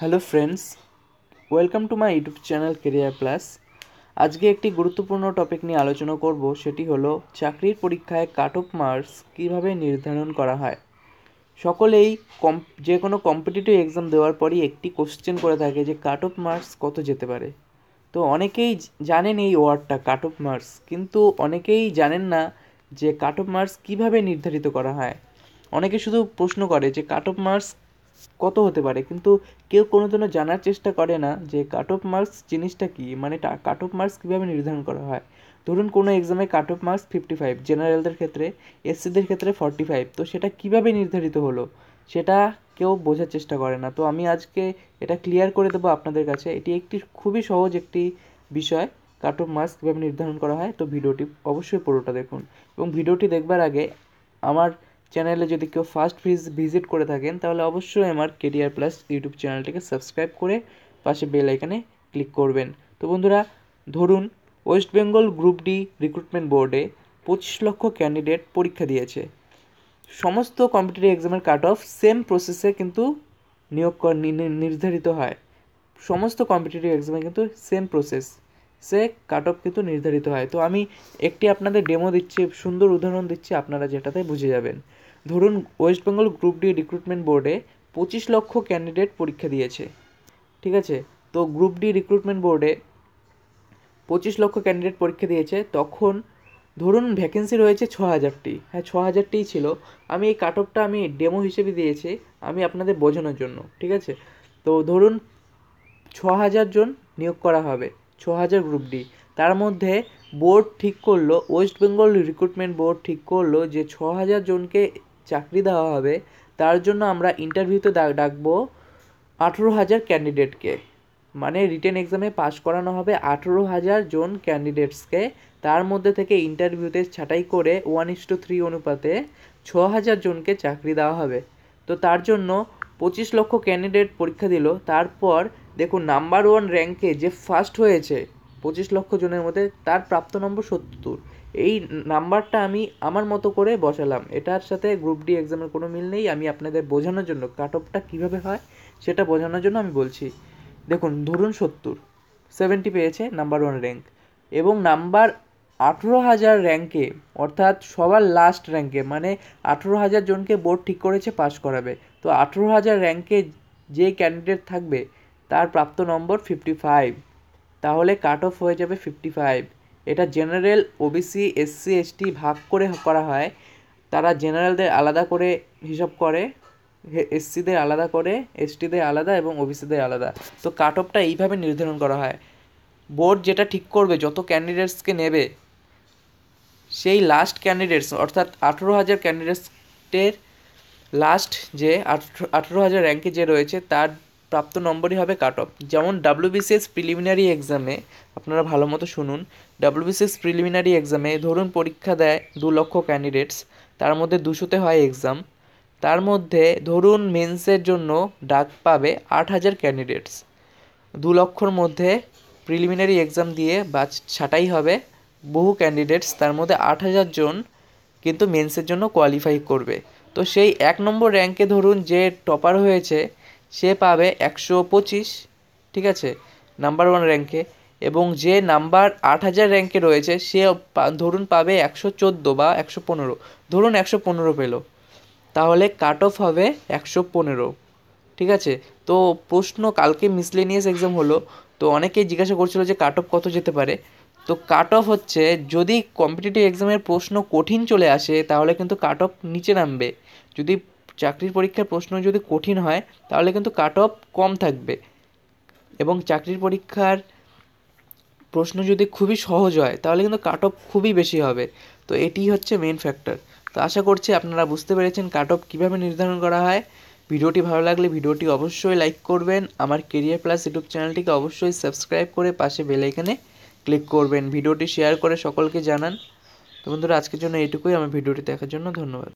hello friends welcome to my YouTube channel career plus আজকে একটি গুরুত্বপূর্ণ টপিক নিয়ে আলোচনা করব সেটি হলো চাকরির পরীক্ষায় কাট অফ মার্কস কীভাবে নির্ধারণ করা হয় সকলেই কম যে কোনো কম্পিটিটিভ এক্সাম দেওয়ার পরই একটি কোশ্চেন করে থাকে যে কাট অফ মার্কস কত যেতে পারে তো অনেকেই জানেন এই ওয়ার্ডটা কাট অফ মার্কস কিন্তু অনেকেই জানেন না যে কাট অফ মার্কস কীভাবে নির্ধারিত করা হয় অনেকে শুধু প্রশ্ন করে যে কাট অফ মার্কস কত হতে পারে কিন্তু কেউ কোনোদিনও জানার চেষ্টা করে না যে কাট অফ মার্কস জিনিসটা কী মানে কাট অফ মার্কস কীভাবে নির্ধারণ করা হয় ধরুন কোনো এক্সামে cut off marks fifty five জেনারেলদের ক্ষেত্রে এসসিদের ক্ষেত্রে ফর্টি ফাইভ তো সেটা কীভাবে নির্ধারিত হলো সেটা কেউ বোঝার চেষ্টা করে না তো আমি আজকে এটা ক্লিয়ার করে দেবো আপনাদের কাছে এটি একটি খুবই সহজ একটি বিষয় কাট অফ মার্কস কীভাবে নির্ধারণ করা হয় তো ভিডিওটি অবশ্যই পুরোটা দেখুন এবং ভিডিওটি দেখবার আগে আমার চ্যানেলে যদি কেউ ফার্স্ট ভিজিট করে থাকেন তাহলে অবশ্যই আমার কেডিআর প্লাস ইউটিউব চ্যানেলটিকে সাবস্ক্রাইব করে পাশে বেল আইকানে ক্লিক করবেন তো বন্ধুরা ধরুন West Bengal group D recruitment বোর্ডে পঁচিশ লক্ষ ক্যান্ডিডেট পরীক্ষা দিয়েছে সমস্ত কম্পিটিটিভ এক্সামের কাট অফ সেম প্রসেসে কিন্তু নিয়োগ নির্ধারিত হয় সমস্ত কম্পিটিটিভ এক্সামে কিন্তু সেম প্রসেস সে কাট অফ কিন্তু নির্ধারিত হয় তো আমি একটি আপনাদের ডেমো দিচ্ছি সুন্দর উদাহরণ দিচ্ছি আপনারা যেটাতে বুঝে যাবেন ধরুন West Bengal group D recruitment বোর্ডে পঁচিশ লক্ষ ক্যান্ডিডেট পরীক্ষা দিয়েছে ঠিক আছে তো গ্রুপ ডি রিক্রুটমেন্ট বোর্ডে পঁচিশ লক্ষ ক্যান্ডিডেট পরীক্ষা দিয়েছে তখন ধরুন ভ্যাকেন্সি রয়েছে ছ হাজারটি হ্যাঁ ছ হাজারটিই ছিল আমি এই কাট অফটা আমি ডেমো হিসেবে দিয়েছি আমি আপনাদের বোঝানোর জন্য ঠিক আছে তো ধরুন ছ হাজার জন নিয়োগ করা হবে ছ হাজার গ্রুপ ডি তার মধ্যে বোর্ড ঠিক করলো ওয়েস্ট বেঙ্গল রিক্রুটমেন্ট বোর্ড ঠিক করলো যে ছ হাজার জনকে চাকরি দেওয়া হবে তার জন্য আমরা ইন্টারভিউতে ডাকবো আঠেরো হাজার ক্যান্ডিডেটকে মানে রিটেন এক্সামে পাশ করানো হবে আঠেরো হাজার জন ক্যান্ডিডেটসকে তার মধ্যে থেকে ইন্টারভিউতে ছাঁটাই করে ওয়ান ইস টু থ্রি অনুপাতে ছ হাজার জনকে চাকরি দেওয়া হবে তো তার জন্য পঁচিশ লক্ষ ক্যান্ডিডেট পরীক্ষা দিল তারপর দেখুন নাম্বার ওয়ান র্যাঙ্কে যে ফার্স্ট হয়েছে পঁচিশ লক্ষ জনের মধ্যে তার প্রাপ্ত নম্বর সত্তর এই নাম্বারটা আমি আমার মতো করে বসালাম এটার সাথে গ্রুপ ডি এক্সামের কোনো মিল নেই আমি আপনাদের বোঝানোর জন্য কাট অফটা কীভাবে হয় সেটা বোঝানোর জন্য আমি বলছি দেখুন ধরুন সত্তর সেভেন্টি পেয়েছে নাম্বার ওয়ান র্যাঙ্ক এবং নাম্বার আঠেরো হাজার র্যাঙ্কে অর্থাৎ সবার লাস্ট র্যাঙ্কে মানে আঠেরো হাজার জনকে বোর্ড ঠিক করেছে পাস করাবে তো আঠেরো হাজার র্যাঙ্কে যে ক্যান্ডিডেট থাকবে তার প্রাপ্ত নম্বর ফিফটি ফাইভ তাহলে কাট অফ হয়ে যাবে ফিফটি ফাইভ এটা জেনারেল ওবিসি এসসি এসটি ভাগ করে করা হয় তারা জেনারেলদের আলাদা করে হিসাব করে এসসিদের আলাদা করে এসটিদের আলাদা এবং ওবিসিদের আলাদা তো কাট অফটা এইভাবে নির্ধারণ করা হয় বোর্ড যেটা ঠিক করবে যত ক্যান্ডিডেটসকে নেবে সেই লাস্ট ক্যান্ডিডেটস অর্থাৎ আঠেরো হাজার ক্যান্ডিডেটসের লাস্ট যে আঠেরো হাজার র্যাঙ্কে যে রয়েছে তার প্রাপ্ত নম্বরই হবে কাট অফ যেমন ডাব্লিউবিসিএস প্রিলিমিনারি এক্সামে আপনারা ভালো মতো শুনুন ডাব্লিউবিসিএস প্রিলিমিনারি এক্সামে ধরুন পরীক্ষা দেয় দু লক্ষ ক্যান্ডিডেটস তার মধ্যে দুশোতে হয় এক্সাম তার মধ্যে ধরুন মেন্সের জন্য ডাক পাবে আট হাজার ক্যান্ডিডেটস দু লক্ষর মধ্যে প্রিলিমিনারি এক্সাম দিয়ে বা ছাটাই হবে বহু ক্যান্ডিডেটস তার মধ্যে আট হাজার জন কিন্তু মেন্সের জন্য কোয়ালিফাই করবে তো সেই এক নম্বর র্যাঙ্কে ধরুন যে টপার হয়েছে সে পাবে একশো পঁচিশ ঠিক আছে নাম্বার ওয়ান র্যাঙ্কে এবং যে নাম্বার আট হাজার র্যাঙ্কে রয়েছে সে ধরুন পাবে একশো চোদ্দো বা একশো পনেরো ধরুন একশো পনেরো পেল তাহলে কাট অফ হবে একশো পনেরো ঠিক আছে তো প্রশ্ন কালকে মিসলেনিয়াস এক্সাম হলো তো অনেকেই জিজ্ঞাসা করছিল যে কাট অফ কত যেতে পারে তো কাট অফ হচ্ছে যদি কম্পিটিটিভ এক্সামের প্রশ্ন কঠিন চলে আসে তাহলে কিন্তু কাট অফ নিচে নামবে যদি চাকরির পরীক্ষার প্রশ্ন যদি কঠিন হয় তাহলে কিন্তু কাট অফ কম থাকবে এবং চাকরির পরীক্ষার প্রশ্ন যদি খুবই সহজ হয় তাহলে কিন্তু কাট অফ খুবই বেশি হবে তো এটি হচ্ছে মেন ফ্যাক্টর তো আশা করছি আপনারা বুঝতে পেরেছেন কাট অফ কীভাবে নির্ধারণ করা হয় ভিডিওটি ভালো লাগলে ভিডিওটি অবশ্যই লাইক করবেন আমার কেরিয়ার প্লাস ইউটিউব চ্যানেলটিকে অবশ্যই সাবস্ক্রাইব করে পাশে বেলাইকানে ক্লিক করবেন ভিডিওটি শেয়ার করে সকলকে জানান তো বন্ধুরা আজকের জন্য এইটুকুই আমার ভিডিওটি দেখার জন্য ধন্যবাদ